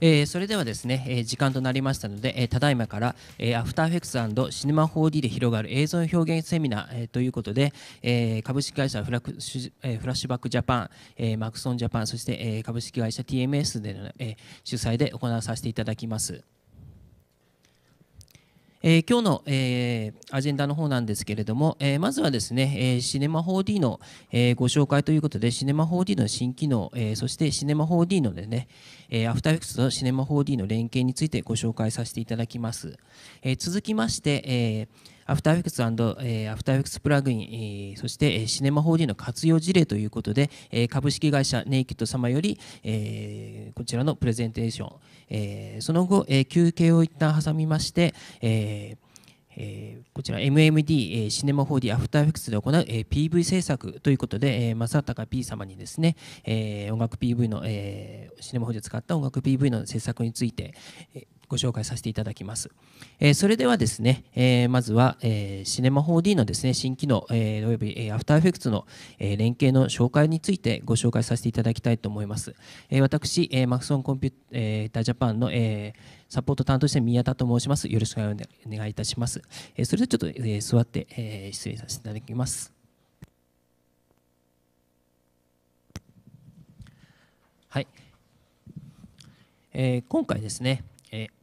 えー、それではですね、えー、時間となりましたので、えー、ただいまから、えアフターフェクスシネマ 4D で広がる映像表現セミナー、えということで、え株式会社フラクシ、えフラッシュバックジャパン、えマクソンジャパン、そして、え株式会社 TMS での、え主催で行わさせていただきます。えー、今日の、えー、アジェンダの方なんですけれども、えー、まずはですね、えシネマ 4D の、えご紹介ということで、シネマ 4D の新機能、えそしてシネマ 4D のですね、えアフターエクスとシネマ 4D の連携についてご紹介させていただきます。え続きまして、えアフターフェクスアフタえー、フェクスプラグイン、えそして、えシネマ 4D の活用事例ということで、え株式会社ネイキッド様より、えこちらのプレゼンテーション、えその後、え休憩を一旦挟みまして、ええこちら MMD、えシネマ 4D アフターフェクスで行う、え PV 制作ということで、え正隆 P 様にですね、え音楽 PV の、えシネマ 4D を使った音楽 PV の制作について、ご紹介させていただきます。えー、それではですね、えー、まずは、えー、シネマ 4D のですね、新機能、えー、および、えアフターエフェクツの、えー、連携の紹介についてご紹介させていただきたいと思います。えー、私、えー、マクソンコンピュータージャパンの、えー、サポート担当して宮田と申します。よろしくお願いいたします。えそれではちょっと、え座って、え失礼させていただきます。はい。え今回ですね、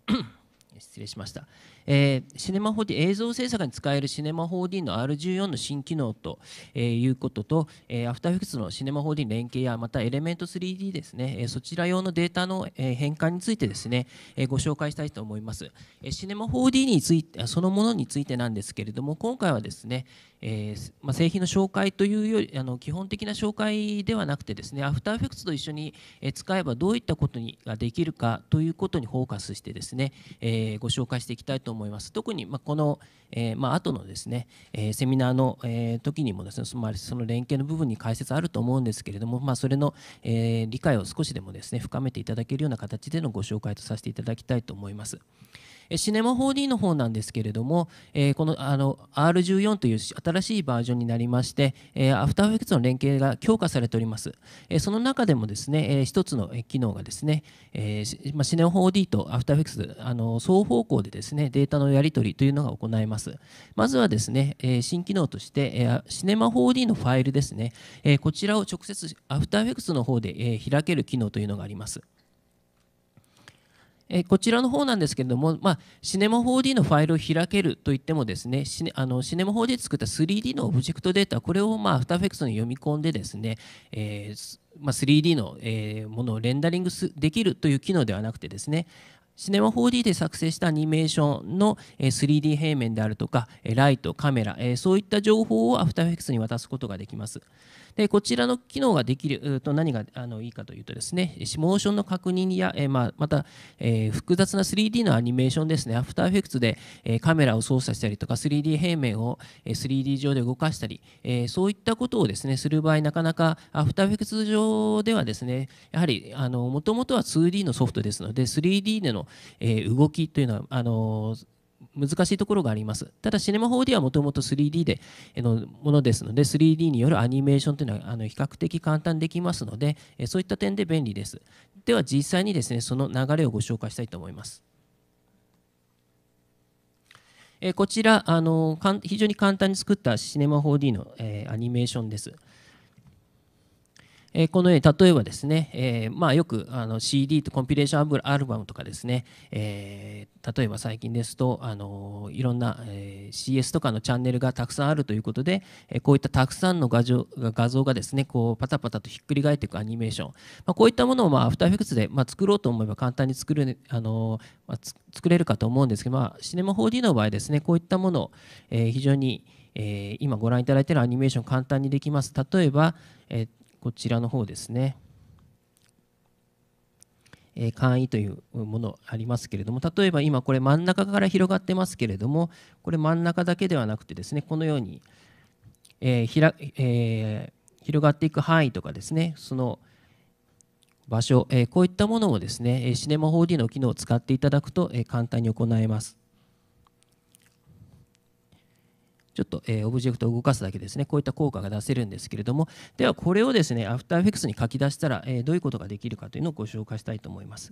失礼しました、えー、シネマ 4D 映像制作に使えるシネマ 4D の R14 の新機能と、えー、いうことと、えー、アフターフェクツのシネマ 4D 連携やまたエレメント 3D ですね、えー、そちら用のデータの、えー、変換についてですね、えー、ご紹介したいと思います、えー、シネマ 4D についてそのものについてなんですけれども今回はですね、えー、まあ、製品の紹介というよりあの基本的な紹介ではなくてですねアフターエフェクツと一緒に使えばどういったことにができるかということにフォーカスしてですね、えー、ご紹介していきたいと思います特に、まあ、この、えー、まあ後のですね、えセミナーの、え時にもですねそのその連携の部分に解説あると思うんですけれども、まあ、それの、え理解を少しでもですね深めていただけるような形でのご紹介とさせていただきたいと思います。シネマ 4D の方なんですけれども、えー、このあの R14 という新しいバージョンになりまして、えー、アフターフェクツの連携が強化されております。えその中でもですね、えー、一つの機能がですね、えまシネマ 4D とアフターフェクツあの双方向でですね、データのやり取りというのが行えます。まずはですね、え新機能として、えシネマ 4D のファイルですね、えこちらを直接アフターフェクツの方で、え開ける機能というのがあります。えこちらの方なんですけれども、まあ、シネマ 4D のファイルを開けるといってもですねシネあのシネマ 4D で作った 3D のオブジェクトデータこれを、まあ、After e f f に読み込んでですね、えー、まあ、3D の、えー、ものをレンダリングできるという機能ではなくてですねシネマ 4D で作成したアニメーションの 3D 平面であるとかライト、カメラそういった情報を After ェ f f に渡すことができます。でこちらの機能ができると何があのいいかというとですね、シモーションの確認や、えまあ、また、え複雑な 3D のアニメーションですね、アフターエフェクツで、えカメラを操作したりとか、3D 平面を 3D 上で動かしたり、えそういったことをですね、する場合、なかなかアフターエフェクツ上ではですね、やはりもともとは 2D のソフトですので、3D での、え動きというのは、あのー難しいところがありますただシネマ 4D はもともと 3D でのものですので 3D によるアニメーションというのはあの比較的簡単できますのでそういった点で便利ですでは実際にですねその流れをご紹介したいと思いますこちらあの非常に簡単に作ったシネマ 4D のアニメーションですえこのように例えばですね、えまあ、よくあの CD とコンピレーションアルバムとかですね、え例えば最近ですとあのいろんな、え CS とかのチャンネルがたくさんあるということで、えこういったたくさんの画像画像がですねこうパタパタとひっくり返っていくアニメーション、まあ、こういったものを、まあ、アフターフェクツで、まあ、作ろうと思えば簡単に作る、あのまあ、作れるかと思うんですけど、まあ、シネマ 4D の場合ですねこういったものを、え非常にえ今ご覧いただいているアニメーション簡単にできます。例えば、えこちらの方ですね、えー、簡易というものありますけれども例えば今これ真ん中から広がってますけれどもこれ真ん中だけではなくてですねこのように、えーひらえー、広がっていく範囲とかですねその場所、えー、こういったものをですねシネマ 4D の機能を使っていただくと、えー、簡単に行えます。ちょっと、えー、オブジェクトを動かすだけですね、こういった効果が出せるんですけれども、ではこれをですね、After Effects に書き出したら、えー、どういうことができるかというのをご紹介したいと思います。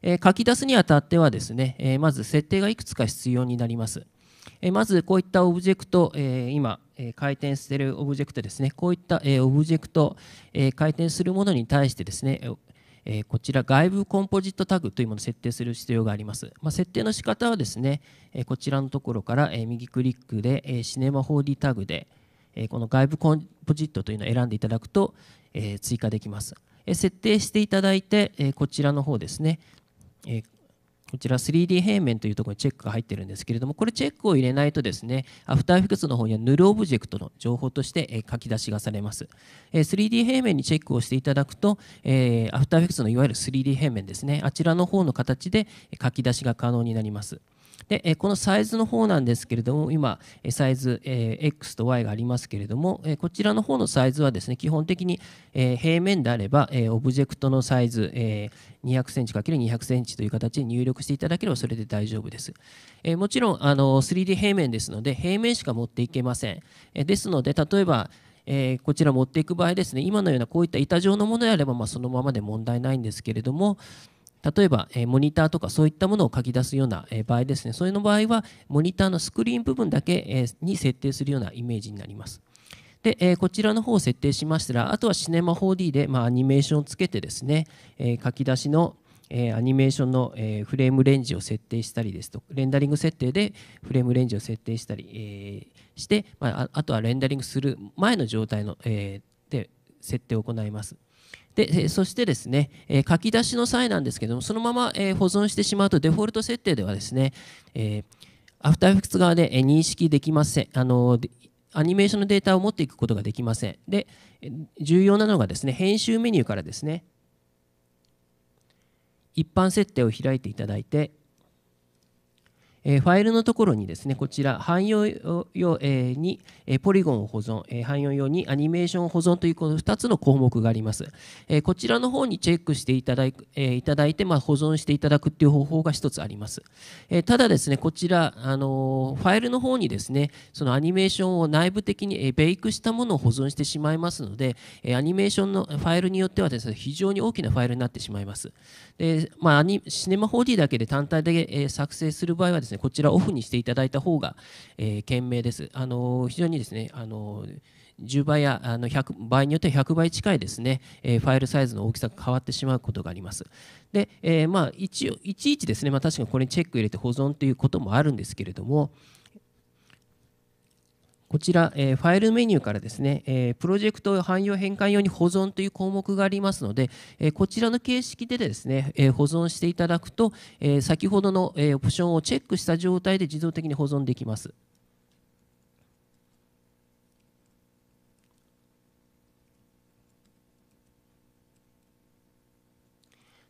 えー、書き出すにあたってはですね、えまず設定がいくつか必要になります。えまずこういったオブジェクト、え今、え回転してるオブジェクトですね、こういった、えオブジェクト、え回転するものに対してですね、えこちら外部コンポジットタグというものを設定する必要があります、まあ、設定の仕方はですね、えこちらのところから、え右クリックで、えシネマ 4D タグで、えこの外部コンポジットというのを選んでいただくと、え追加できます、え設定していただいて、えこちらの方ですね、えこちら 3D 平面というところにチェックが入ってるんですけれども、これチェックを入れないとですね、アフターフィクスの方にはヌルオブジェクトの情報として書き出しがされます。3D 平面にチェックをしていただくと、アフターフィクスのいわゆる 3D 平面ですね、あちらの方の形で書き出しが可能になります。で、えこのサイズの方なんですけれども今サイズ、え X と Y がありますけれども、えこちらの方のサイズはですね基本的に、え平面であれば、えオブジェクトのサイズ、え 200cm×200cm という形で入力していただければそれで大丈夫です。えもちろんあの 3D 平面ですので平面しか持っていけません。えですので例えばえこちら持っていく場合ですね今のようなこういった板状のものであれば、まそのままで問題ないんですけれども例えば、えモニターとかそういったものを書き出すような、え場合ですね、それの場合は、モニターのスクリーン部分だけ、えに設定するようなイメージになります。で、えこちらの方を設定しましたら、あとはシネマ 4D で、まアニメーションをつけてですね、え書き出しの、えアニメーションの、えフレームレンジを設定したりですとレンダリング設定でフレームレンジを設定したり、えして、まあ、あとはレンダリングする前の状態の、えで設定を行います。でそしてですね、え書き出しの際なんですけどもそのまま、え保存してしまうとデフォルト設定ではですね、えアフターエフェクツ側で、え認識できませんあのアニメーションのデータを持っていくことができませんで重要なのがですね編集メニューからですね一般設定を開いていただいてえファイルのところにですねこちら汎用用、えに、えポリゴンを保存、え汎用用にアニメーションを保存というこの2つの項目があります、えこちらの方にチェックしていただい,、えいただいて、まあ、保存していただくっていう方法が1つあります、えただですねこちら、あのファイルの方にですねそのアニメーションを内部的に、えベイクしたものを保存してしまいますので、えアニメーションのファイルによってはですね非常に大きなファイルになってしまいますで、まあ、シネマ 4D だけで単体で、え作成する場合はですねこちらオフにしていただいた方が、えー、賢明です。あの非常にですねあの10倍やあの100倍によっては100倍近いですね、えファイルサイズの大きさが変わってしまうことがあります。で、えー、まあ一応いちいちですね、まあ、確かにこれにチェック入れて保存ということもあるんですけれども、こちら、えー、ファイルメニューからですね、えー、プロジェクト汎用変換用に保存という項目がありますので、えー、こちらの形式でですね、え保存していただくと、え先ほどの、えオプションをチェックした状態で自動的に保存できます。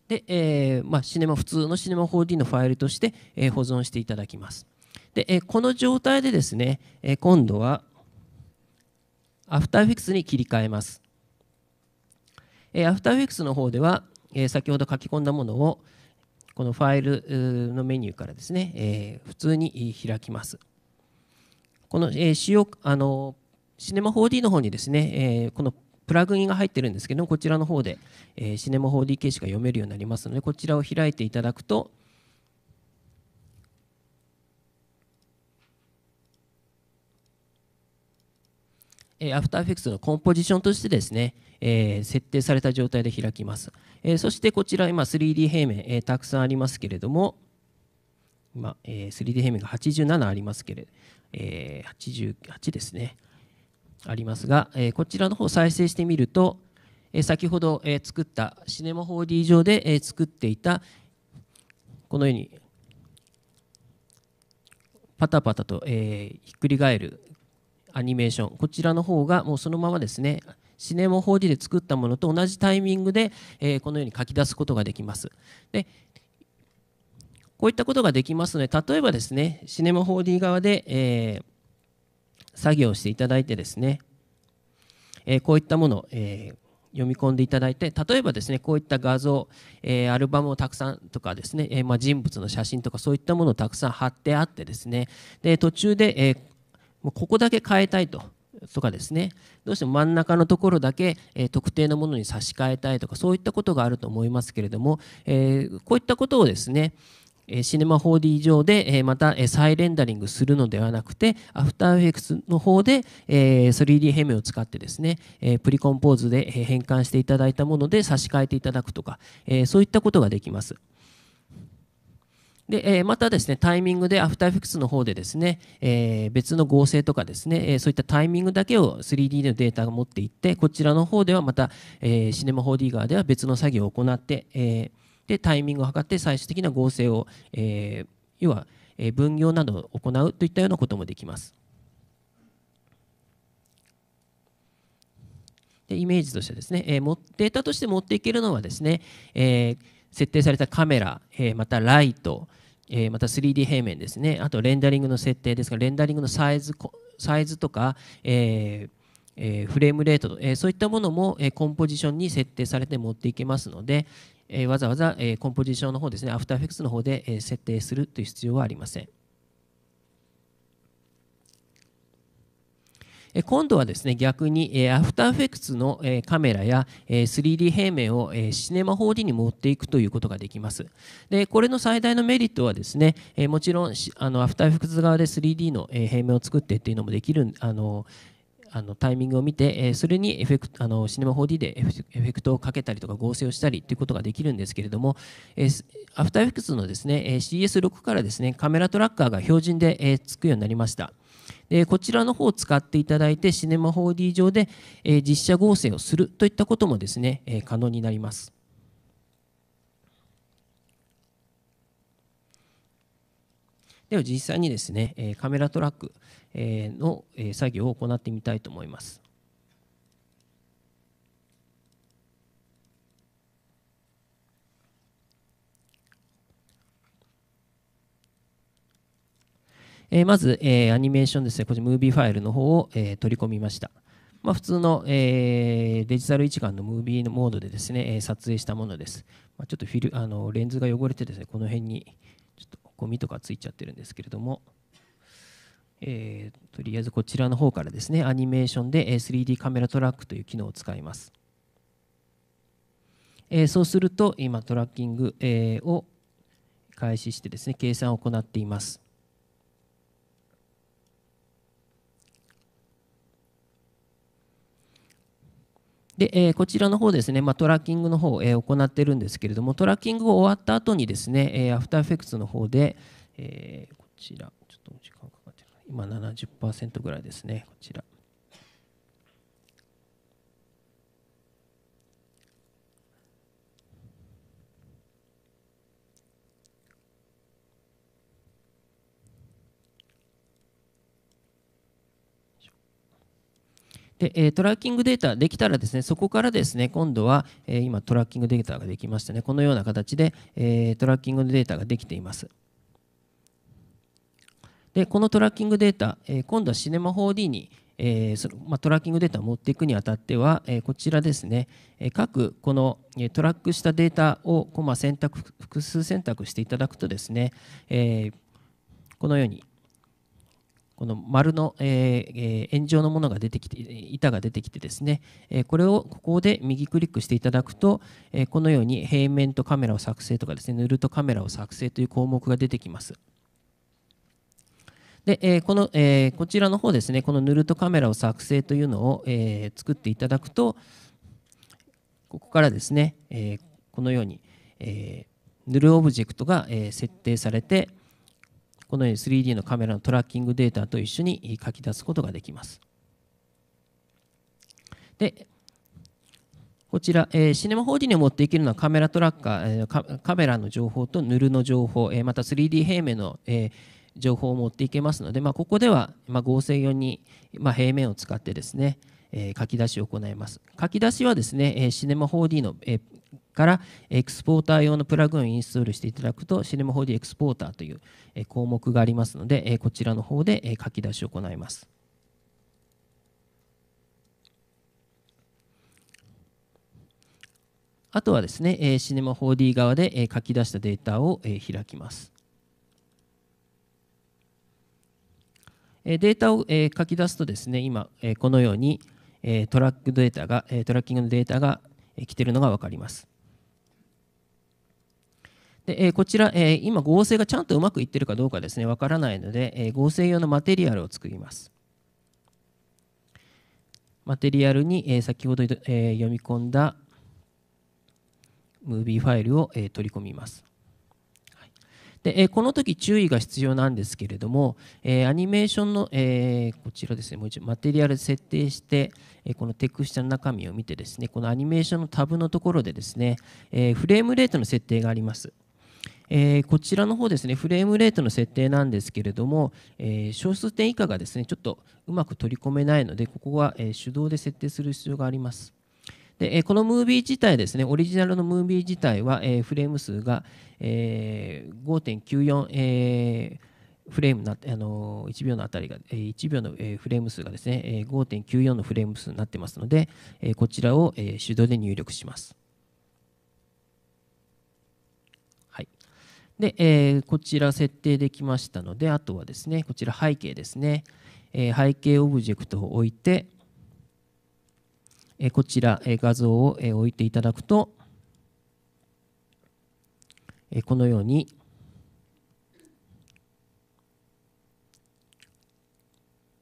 で、えまあ、シネマ普通のシネマ 4D のファイルとして、え保存していただきます。で、えこの状態でですね、え今度はアフターフィクスに切り替えます。えアフターフィクスの方では、え先ほど書き込んだものをこのファイルのメニューからですね、え普通に開きます。この、え使用あのシネマ 4D の方にですね、えこのプラグインが入ってるんですけどこちらの方で、えシネマ 4D 形式が読めるようになりますのでこちらを開いていただくとえフターフェク e のコンポジションとしてですね、えー、設定された状態で開きます。えー、そしてこちら今 3D 平面、えー、たくさんありますけれども、今、えー、3D 平面が87ありますけれど、えー、88ですね、ありますが、えー、こちらの方再生してみると、えー、先ほど、えー、作ったシネマ 4D 上で、えー、作っていた、このようにパタパタと、えー、ひっくり返るアニメーションこちらの方がもうそのままですねシネモ 4D で作ったものと同じタイミングで、えこのように書き出すことができます。でこういったことができますので例えばですねシネマ 4D 側で、え作業していただいてですね、えこういったものを、え読み込んでいただいて例えばですねこういった画像、えアルバムをたくさんとかですね、えま人物の写真とかそういったものをたくさん貼ってあってですねで途中で、えもうここだけ変えたいととかですねどうしても真ん中のところだけ、えー、特定のものに差し替えたいとかそういったことがあると思いますけれども、えー、こういったことをですねシネマ 4D 上でまた再レンダリングするのではなくて AfterEffects の方で 3D 平面を使ってですねプリコンポーズで変換していただいたもので差し替えていただくとかそういったことができます。で、えまたですね、タイミングで、アフターエフェクツの方でですね、え別の合成とかですね、えそういったタイミングだけを 3D のデータが持っていって、こちらの方ではまた、えシネマ 4D 側では別の作業を行って、えで、タイミングを測って最終的な合成を、え要は、え分業などを行うといったようなこともできます。でイメージとしてですね、えー、データとして持っていけるのはですね、えー、設定されたカメラ、えまたライト、えまた 3D 平面ですねあとレンダリングの設定ですがレンダリングのサイズサイズとか、ええフレームレート、えそういったものも、えコンポジションに設定されて持っていけますので、えわざわざ、えコンポジションの方ですねアフターフェクツの方で、え設定するという必要はありません。今度はですね逆にアフターフェクツのカメラや 3D 平面をシネマ 4D に持っていくということができますでこれの最大のメリットはですねもちろんあのアフターフェクツ側で 3D の平面を作ってっていうのもできるあのあのタイミングを見て、えそれにエフェクあのシネマ 4D でエフェクトをかけたりとか合成をしたりということができるんですけれども、えアフターエフェクツのですね CS6 からですねカメラトラッカーが標準で、えつくようになりました。えこちらの方を使っていただいてシネマ 4D 上で、え実写合成をするといったこともですね、え可能になります。では実際にですねカメラトラックの作業を行ってみたいと思います。えー、まず、えー、アニメーションですね、こちらムービーファイルの方を、えー、取り込みました。まあ、普通の、えー、デジタル一眼のムービーのモードでですね、え撮影したものです。まあ、ちょっとフィルあのレンズが汚れてですね、この辺にちょっとゴミとかついちゃってるんですけれども、えー、とりあえずこちらの方からですね、アニメーションで 3D カメラトラックという機能を使います。えー、そうすると、今トラッキング、えー、を開始してですね、計算を行っています。で、えー、こちらの方ですね、まあ、トラッキングの方、えー、行ってるんですけれども、トラッキングが終わった後にですね、えー、アフターエフェクツの方で、えー、こちら、ちょっと時間かかってる今70%ぐらいですね、こちら。で、えトラッキングデータできたらですね、そこからですね、今度は、え今トラッキングデータができましたね。このような形で、えトラッキングデータができています。で、このトラッキングデータ、え今度はシネマ 4D に、えそのまトラッキングデータを持っていくにあたっては、えこちらですね、え各このトラックしたデータをコマ選択複数選択していただくとですね、えこのようにこの丸の、えー、円状のものが出てきて板が出てきてですね、えこれをここで右クリックしていただくと、えこのように平面とカメラを作成とかですね塗るとカメラを作成という項目が出てきます。で、えこの、えこちらの方ですねこの塗るとカメラを作成というのを、え作っていただくとここからですね、えこのように、えー、塗るオブジェクトが、え設定されてこのように 3D のカメラのトラッキングデータと一緒に書き出すことができます。でこちら、えー、シネマ4 d に持っていけるのはカメラトラッカー、えー、カメラの情報とヌルの情報、えー、また 3D 平面の、えー、情報を持っていけますので、まあ、ここでは、まあ、合成用に、まあ、平面を使ってですね、えー、書き出しを行います。書き出しはですね、えー、シネマ 4D の、えー、からエクスポーター用のプラグインをインストールしていただくと CNM4D エクスポーターという項目がありますのでこちらの方で書き出しを行います。あとはですね、Cinema4D 側で書き出したデータを開きます。データを書き出すとですね、今このようにトラックデータが、トラッキングのデータが来ているのが分かります。でこちら、今合成がちゃんとうまくいってるかどうかですね分からないので合成用のマテリアルを作ります。マテリアルに先ほど読み込んだムービーファイルを取り込みます。で、えこの時注意が必要なんですけれども、えアニメーションの、えこちらですねもう一度マテリアル設定して、えこのテクスチャの中身を見てですねこのアニメーションのタブのところでですね、えフレームレートの設定があります。えー、こちらの方ですねフレームレートの設定なんですけれども、えー、小数点以下がですねちょっとうまく取り込めないのでここは、え手動で設定する必要があります。で、えこのムービー自体ですね、オリジナルのムービー自体は、えフレーム数が、え5.94、えフレームなあの1秒のあたりが、え1秒の、えフレーム数がですね、え5.94のフレーム数になってますので、えこちらを、え手動で入力します。で、えこちら設定できましたので、あとはですね、こちら背景ですね。え背景オブジェクトを置いて、えこちら、え画像を、え置いていただくと、えこのように、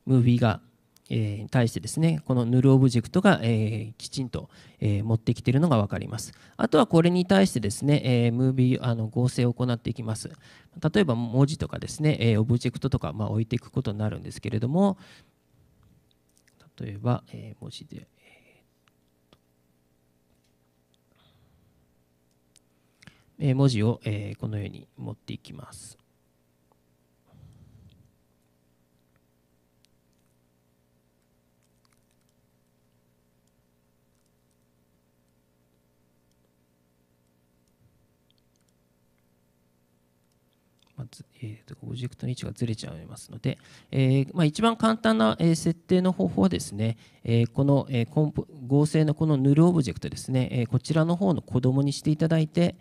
ムービーが、え対してですね、このヌルオブジェクトが、えきちんと、え持ってきているのが分かります。あとはこれに対してですね、えムービーあの合成を行っていきます。例えば文字とかですね、えオブジェクトとか、まあ、置いていくことになるんですけれども、例えば、え文字で。え文字を、えこのように持っていきます。えー、とオブジェクトの位置がずれちゃいますので、えーまあ、一番簡単な、えー、設定の方法はですね、えー、この、えー、コン合成のこのヌルオブジェクトですね、えー、こちらの方の子供にしていただいて、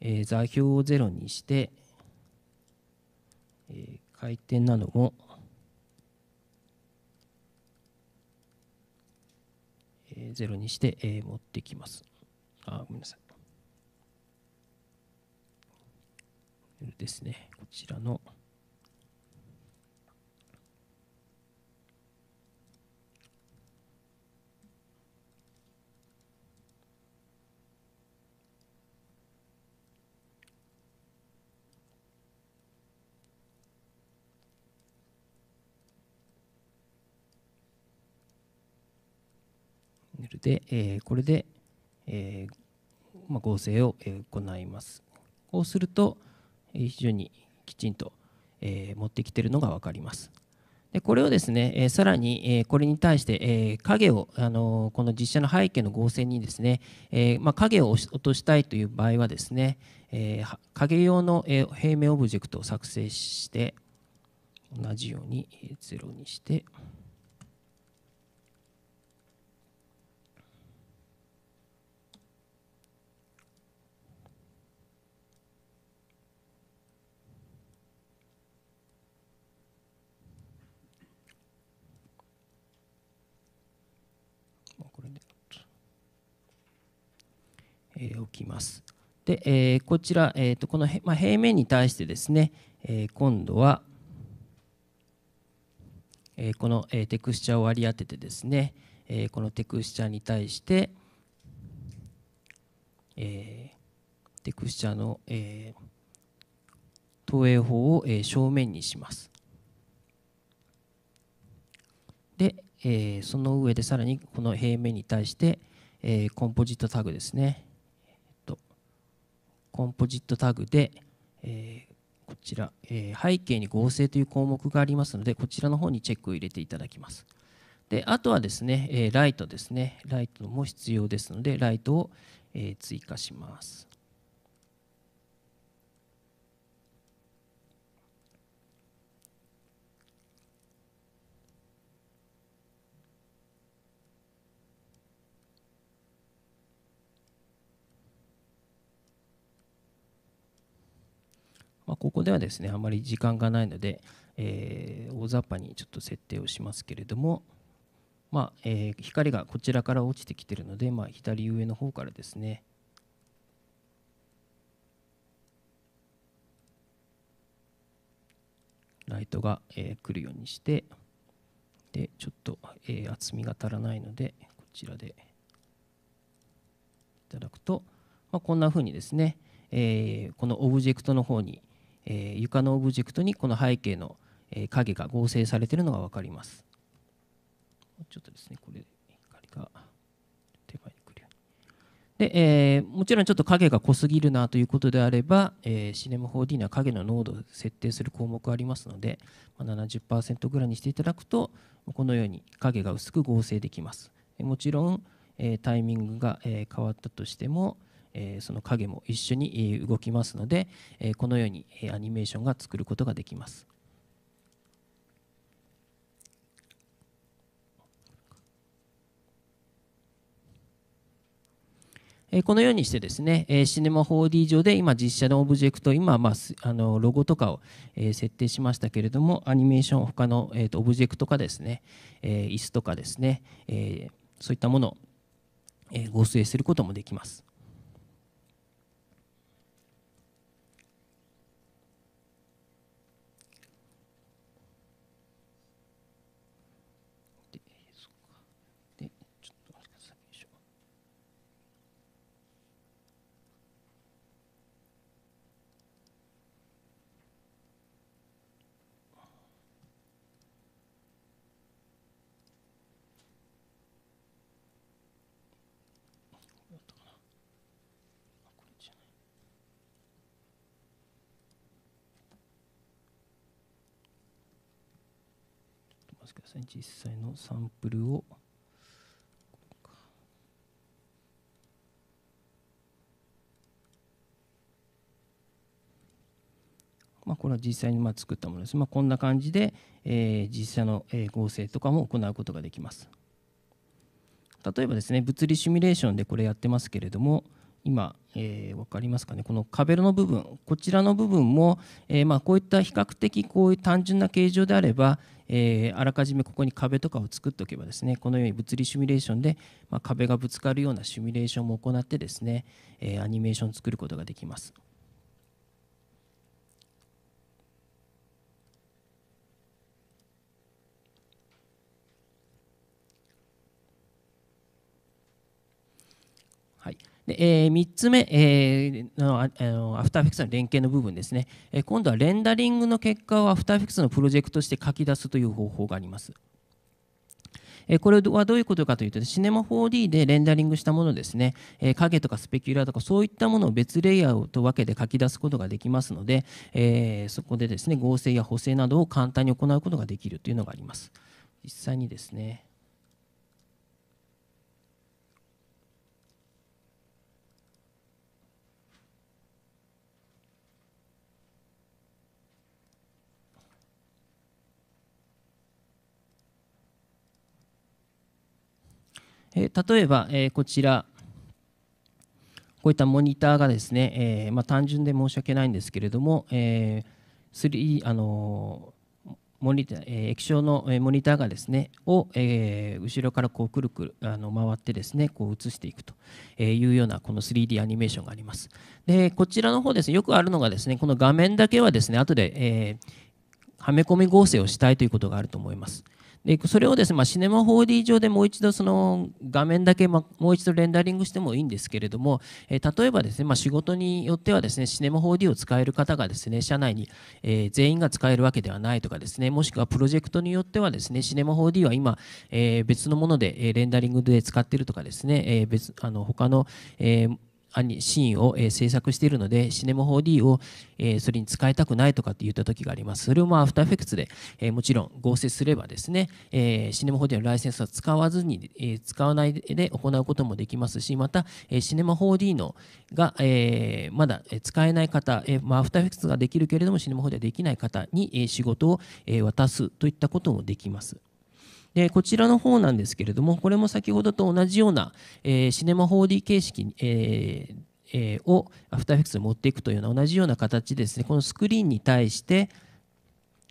えー、座標をゼロにして、えー、回転なども、えー、ロにして、えー、持ってきます。あ、ごめんなさい。ですね、こちらの。ルで、えー、これで、えー、まあ、合成を行います。こうすると、非常にきちんと、えー、持ってきてるのが分かります。でこれをですね、えー、さらに、えー、これに対して、えー、影を、あのこの実写の背景の合成にですね、えまあ、影を落としたいという場合はですね、え影用の、え平面オブジェクトを作成して同じように0にして。えー、きます。で、えー、こちら、えーと、とこの、まあ、平面に対してですね、えー、今度は、えー、この、えー、テクスチャを割り当ててですね、えー、このテクスチャに対して、えー、テクスチャの、えー、投影法を、えー、正面にします。で、えー、その上でさらにこの平面に対して、えー、コンポジットタグですねコンポジットタグで、えこちら、え背景に合成という項目がありますのでこちらの方にチェックを入れていただきます。であとはですね、えライトですねライトも必要ですのでライトを、え追加します。まあ、ここではですねあまり時間がないので、えー、大雑把にちょっと設定をしますけれども、まあえー、光がこちらから落ちてきてるので、まあ、左上の方からですねライトが、えー、来るようにしてでちょっと、えー、厚みが足らないのでこちらでいただくと、まあ、こんなふうにですね、えー、このオブジェクトの方にえー、床のオブジェクトにこの背景の影が合成されているのが分かります。ちょっとですね、これ、光が手前に来るように。で、えー、もちろんちょっと影が濃すぎるなということであれば、えー、シネム 4D には影の濃度を設定する項目がありますので、まあ、70%ぐらいにしていただくと、このように影が薄く合成できます。もちろん、えー、タイミングが、え変わったとしても、その影も一緒に動きますのでこのようにアニメーションが作ることができます。このようにしてですね、シネマ 4D 上で今実写のオブジェクト、今まああのロゴとかを設定しましたけれども、アニメーション、他のオブジェクトかですね、椅子とかですね、そういったものを合成することもできます。実際のサンプルをまあ、これは実際にま作ったものです。まあ、こんな感じで、え実際の合成とかも行うことができます。例えばですね、物理シミュレーションでこれやってますけれども、今、えー、分かりますかねこの壁の部分こちらの部分も、えー、まあ、こういった比較的こういう単純な形状であれば、えー、あらかじめここに壁とかを作っておけばですねこのように物理シミュレーションで、まあ、壁がぶつかるようなシミュレーションも行ってですね、えアニメーションを作ることができます。で、えー、3つ目、えー、のあのアフターフェクスの連携の部分ですね、え今度はレンダリングの結果をアフターフェクスのプロジェクトして書き出すという方法があります。これはどういうことかというと、シネマ 4D でレンダリングしたものですね、影とかスペキュラーとかそういったものを別レイヤーと分けて書き出すことができますので、えそこでですね、合成や補正などを簡単に行うことができるというのがあります。実際にですね、え例えば、えこちらこういったモニターがですね、えまあ、単純で申し訳ないんですけれども、えー、3あのモニター、え液晶のモニターがですねを、え後ろからこうくるくるあの回ってですねこう映していくというようなこの 3D アニメーションがあります。でこちらの方ですねよくあるのがですねこの画面だけはですね後で、えはめ込み合成をしたいということがあると思います。でそれをですね、まあ、シネマ 4D 上でもう一度その画面だけ、まあ、もう一度レンダリングしてもいいんですけれども、えー、例えばですね、まあ、仕事によってはですねシネマ 4D を使える方がですね社内に、えー、全員が使えるわけではないとかですねもしくはプロジェクトによってはですねシネマ 4D は今、えー、別のもので、えレンダリングで使っているとかですね、え別あの他の、えーアニシーンを、えー、制作しているので、シネマ 4D を、えー、それに使いたくないとかって言った時があります。それをまあ、アフターエフェクツで、えー、もちろん合成すればですね、えー、シネマ 4D のライセンスは使わずに、えー、使わないで行うこともできますし、また、えー、シネマ 4D のが、えー、まだ使えない方、えー、まあ、アフターエフェクツができるけれども、シネマ 4D はできない方に、えー、仕事を、えー、渡すといったこともできます。でこちらの方なんですけれどもこれも先ほどと同じような、えー、シネマ 4D 形式、に、えー、をアフターフェク f に持っていくというような同じような形ですねこのスクリーンに対して、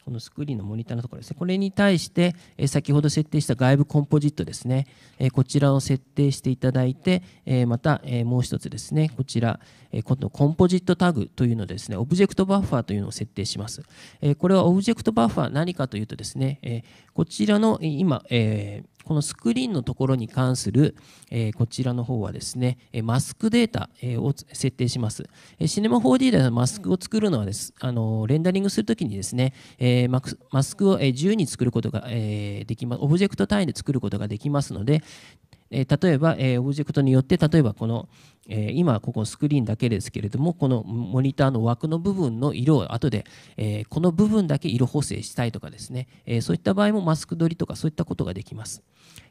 このスクリーンのモニターのところですね。これに対して、え先ほど設定した外部コンポジットですね。えこちらを設定していただいて、えまた、えもう一つですね、こちら、え今コンポジットタグというのですね、オブジェクトバッファーというのを設定します。えこれはオブジェクトバッファー何かというとですね、えこちらの今、えこのスクリーンのところに関する、えこちらの方はですね、マスクデータを設定します。シネマ 4D でマスクを作るのはです、あのレンダリングするときにですね、えマスクを自由に作ることが、えできます、オブジェクト単位で作ることができますので、えー、例えば、えー、オブジェクトによって例えばこの、えー、今ここスクリーンだけですけれどもこのモニターの枠の部分の色を後で、えこの部分だけ色補正したいとかですね、えそういった場合もマスク取りとかそういったことができます、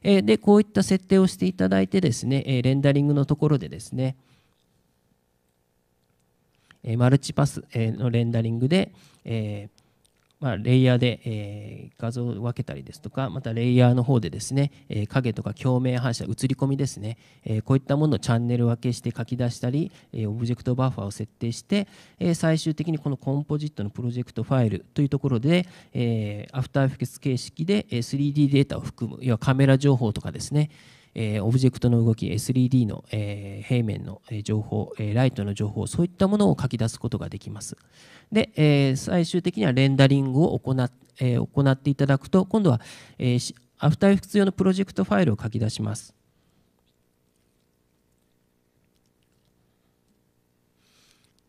えでこういった設定をしていただいてですね、えレンダリングのところでですねマルチパスのレンダリングで、えまあ、レイヤーで、え画像を分けたりですとかまたレイヤーの方でですね、え影とか共鳴反射映り込みですね、えこういったものをチャンネル分けして書き出したり、えオブジェクトバッファーを設定して、え最終的にこのコンポジットのプロジェクトファイルというところで、えアフターエフェクス形式で 3D データを含む要はカメラ情報とかですねえオブジェクトの動き 3D の、え平面の情報、えライトの情報そういったものを書き出すことができますで、え最終的にはレンダリングを行,、え行っていただくと今度は、えアフターエフェクツ用のプロジェクトファイルを書き出します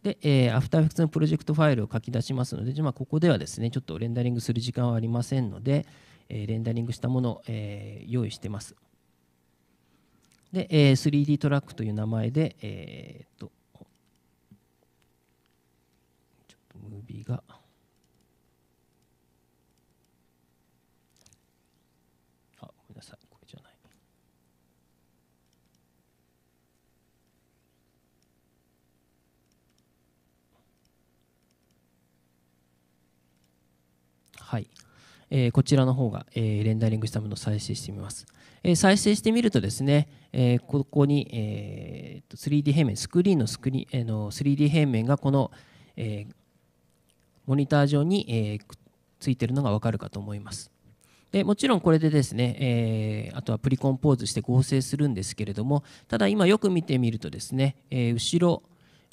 で、えアフターエフェクツのプロジェクトファイルを書き出しますので、まあ、ここではですね、ちょっとレンダリングする時間はありませんので、えレンダリングしたものを、え用意してます。で、えー、3D トラックという名前で、えー、っと、ちょっとムービーが。あ、ごめんなさい、これじゃない。はい。えー、こちらの方が、えー、レンダリングしたものを再生してみます。え再生してみるとですね、えここに、えー、3D 平面スクリーンのスクリーの 3D 平面がこの、えモニター上に、えついてるのが分かるかと思います。でもちろんこれでですね、えー、あとはプリコンポーズして合成するんですけれどもただ今よく見てみるとですね、えー、後ろ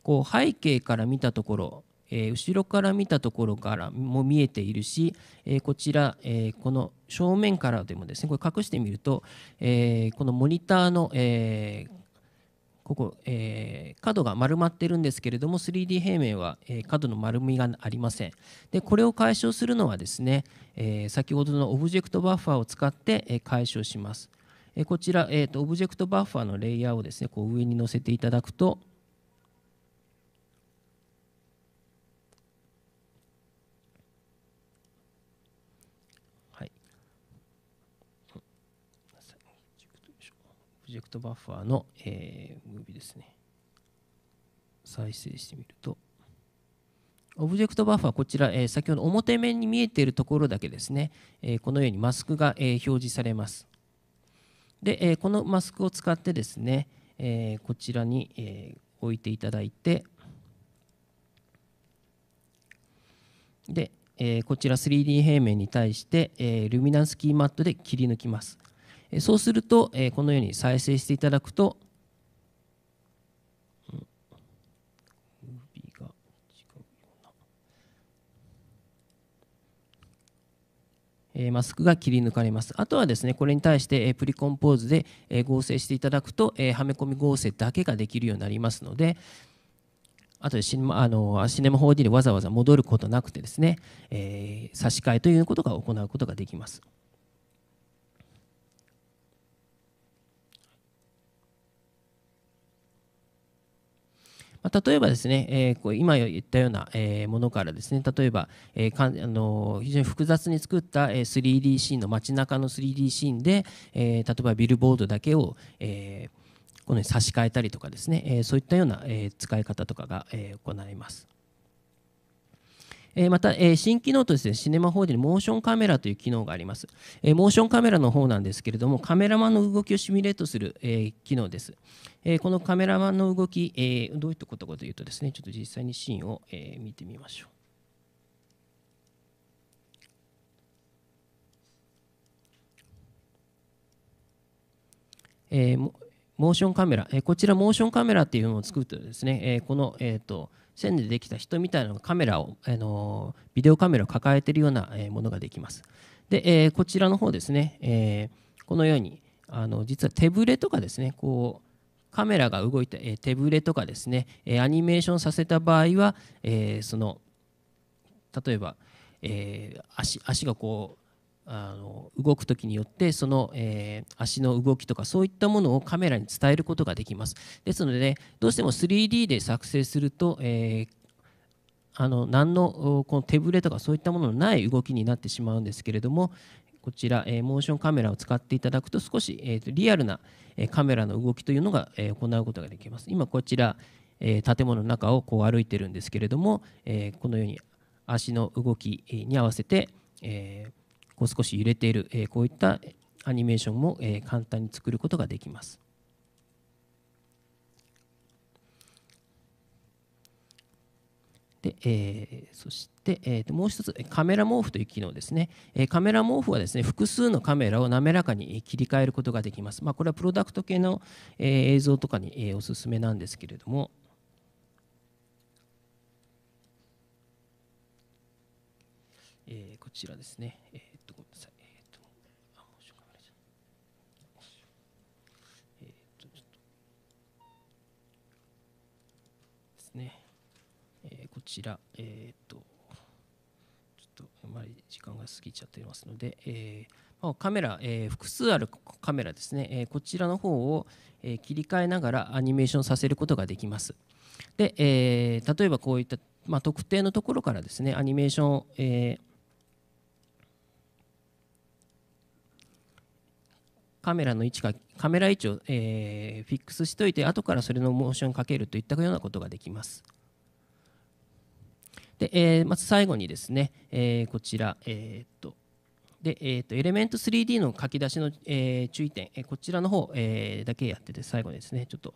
こう背景から見たところえ後ろから見たところからも見えているし、えこちら、えこの正面からでもですねこれ隠してみると、えこのモニターの、えここ、え角が丸まってるんですけれども 3D 平面は、え角の丸みがありませんでこれを解消するのはですね、え先ほどのオブジェクトバッファーを使って、え解消しますこちら、えーと、とオブジェクトバッファーのレイヤーをですねこう上に載せていただくと、ジェクトバッファーの、えー、ムービーですね。再生してみると。オブジェクトバッファー、こちら、えー、先ほど表面に見えているところだけですね、えー、このようにマスクが、えー、表示されます。で、えー、このマスクを使ってですね、えー、こちらに、えー、置いていただいて、で、えー、こちら 3D 平面に対して、えー、ルミナンスキーマットで切り抜きます。そうすると、このように再生していただくと、マスクが切り抜かれます。あとはですね、これに対してプリコンポーズで合成していただくと、はめ込み合成だけができるようになりますので、あとでシネマネマ 4D でわざわざ戻ることなくてですね、差し替えということが行うことができます。まあ、例えばですね、えー、こう今言ったような、えものからですね例えば、えかんあの非常に複雑に作った、え 3D シーンの街中の 3D シーンで、え例えばビルボードだけを、えこのように差し替えたりとかですね、えそういったような、え使い方とかが、え行わます。えまた、え新機能とですね、シネマ4 d にモーションカメラという機能があります、えモーションカメラの方なんですけれどもカメラマンの動きをシミュレートする、え機能です、えこのカメラマンの動き、えどういったことかというとですねちょっと実際にシーンを、え見てみましょうえモーションカメラ、えこちらモーションカメラっていうのを作るとですね、えこの、えーと線でできた人みたいなカメラを、あのビデオカメラを抱えているようなものができます。で、えこちらの方ですね、えこのようにあの実は手ぶれとかですねこうカメラが動いた、え手ぶれとかですね、えアニメーションさせた場合は、えその例えば、え足足がこうあの動く時によってその、えー、足の動きとかそういったものをカメラに伝えることができますですので、ね、どうしても 3D で作成すると、えー、あの何のこの手ぶれとかそういったもののない動きになってしまうんですけれどもこちら、えー、モーションカメラを使っていただくと少し、えー、とリアルなカメラの動きというのが、え行うことができます今こちら、え建物の中をこう歩いてるんですけれども、えこのように足の動きに合わせて、えーこう少し揺れている、えこういったアニメーションも、え簡単に作ることができます。で、えー、そして、えー、もう一つカメラ毛布という機能ですね、えカメラ毛布はですね複数のカメラを滑らかに切り替えることができます、まあ、これはプロダクト系の、え映像とかに、えおすすめなんですけれどもえこちらですね、えね、えー、こちら、えっ、ー、と、ちょっとあまり時間が過ぎちゃっていますので、えー、カメラ、えー、複数あるカメラですね、えー、こちらの方を、えー、切り替えながらアニメーションさせることができます。で、えー、例えばこういった、まあ、特定のところからですねアニメーションを、えー、カメラの位置かカメラ位置を、えー、フィックスしておいて後からそれのモーションかけるといったようなことができます。で、えー、まず最後にですね、えー、こちら、えー、っとでえー、っとエレメント 3D の書き出しの、えー、注意点、えー、こちらの方、えー、だけやってて最後にですねちょっと、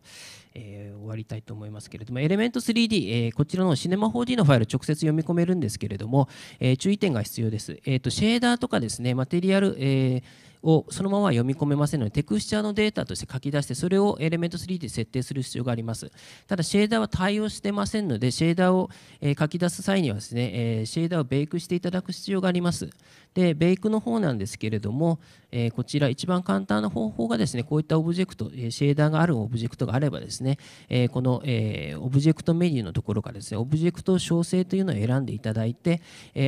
えー、終わりたいと思いますけれどもエレメント 3D、えー、こちらのシネマ 4D のファイル直接読み込めるんですけれども、えー、注意点が必要です、えーっと、とシェーダーとかですねマテリアル、えーをそのまま読み込めませんのでテクスチャーのデータとして書き出してそれをエレメント3で設定する必要がありますただシェーダーは対応してませんのでシェーダーを書き出す際にはですねシェーダーをベイクしていただく必要がありますでベイクの方なんですけれどもこちら一番簡単な方法がですねこういったオブジェクトシェーダーがあるオブジェクトがあればですねこのオブジェクトメニューのところからですねオブジェクト調整というのを選んでいただいて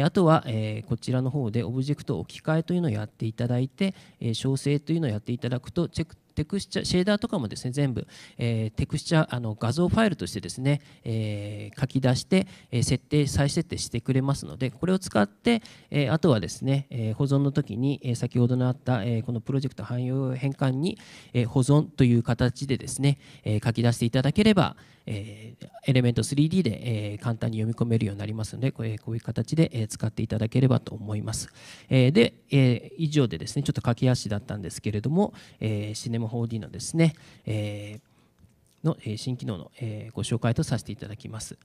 あとはこちらの方でオブジェクト置き換えというのをやっていただいてえ調整というのをやっていただくとチェックテクスチャシェーダーとかもですね全部、えー、テクスチャあの画像ファイルとしてですね、えー、書き出して、え設定再設定してくれますのでこれを使って、えー、あとはですね、え保存の時に、え先ほどのあった、えこのプロジェクト汎用変換に、え保存という形でですね、え書き出していただければえー、エレメント 3D で、えー、簡単に読み込めるようになりますので、これこういう形で、えー、使っていただければと思います。えー、で、えー、以上でですね、ちょっと駆け足だったんですけれども、えー、シネマ 4D のですね、えーの新機能のご紹介とさせていただきます。